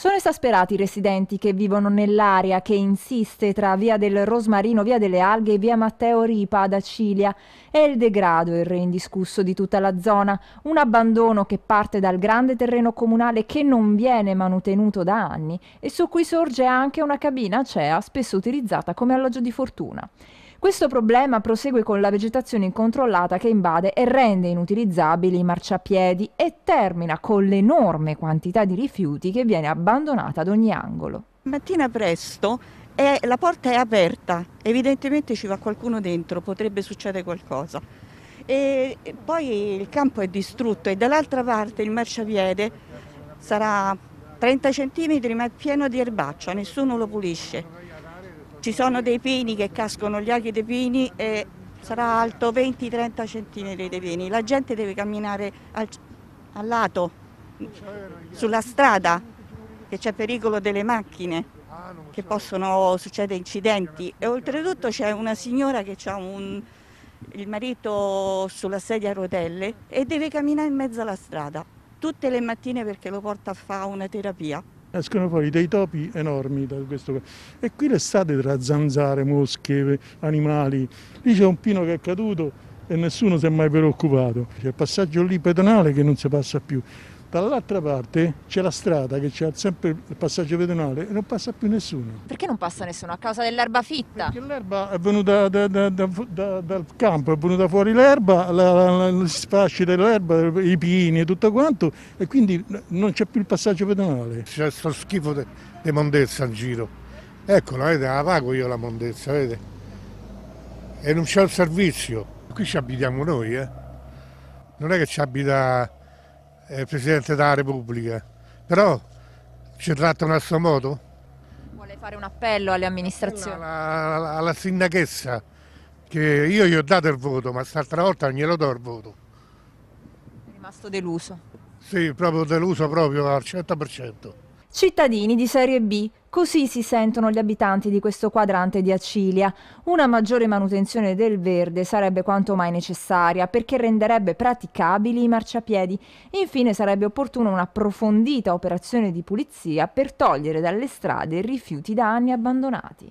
Sono esasperati i residenti che vivono nell'area che insiste tra via del Rosmarino, via delle Alghe e via Matteo Ripa ad Acilia. È il degrado il re indiscusso di tutta la zona, un abbandono che parte dal grande terreno comunale che non viene manutenuto da anni e su cui sorge anche una cabina CEA cioè, spesso utilizzata come alloggio di fortuna. Questo problema prosegue con la vegetazione incontrollata che invade e rende inutilizzabili i marciapiedi e termina con l'enorme quantità di rifiuti che viene abbandonata ad ogni angolo. Mattina presto eh, la porta è aperta, evidentemente ci va qualcuno dentro, potrebbe succedere qualcosa. E poi il campo è distrutto e dall'altra parte il marciapiede sarà 30 cm ma è pieno di erbaccia, nessuno lo pulisce. Ci sono dei pini che cascono, gli aghi dei pini e sarà alto 20-30 centimetri dei pini. La gente deve camminare al, al lato, sulla strada, che c'è pericolo delle macchine che possono succedere incidenti e oltretutto c'è una signora che ha un, il marito sulla sedia a rotelle e deve camminare in mezzo alla strada tutte le mattine perché lo porta a fare una terapia escono fuori dei topi enormi da questo e qui l'estate tra zanzare, mosche, animali lì c'è un pino che è caduto e nessuno si è mai preoccupato c'è il passaggio lì pedonale che non si passa più dall'altra parte c'è la strada che c'è sempre il passaggio pedonale e non passa più nessuno. Perché non passa nessuno? A causa dell'erba fitta? Perché l'erba è venuta da, da, da, dal campo, è venuta fuori l'erba, gli sfasci dell'erba, i pini e tutto quanto e quindi non c'è più il passaggio pedonale. C'è questo schifo di mondezza in giro. Eccola, vedete, la pago io la mondezza, vedete? E non c'è il servizio. Qui ci abitiamo noi, eh? Non è che ci abita eh, Presidente della Repubblica, però ci tratta a suo modo? Vuole fare un appello alle amministrazioni? Alla, alla, alla sindachessa, che io gli ho dato il voto, ma quest'altra volta non glielo do il voto. È rimasto deluso? Sì, proprio deluso proprio al 100%. Cittadini di serie B, così si sentono gli abitanti di questo quadrante di Acilia. Una maggiore manutenzione del verde sarebbe quanto mai necessaria perché renderebbe praticabili i marciapiedi. Infine sarebbe opportuna un'approfondita operazione di pulizia per togliere dalle strade rifiuti da anni abbandonati.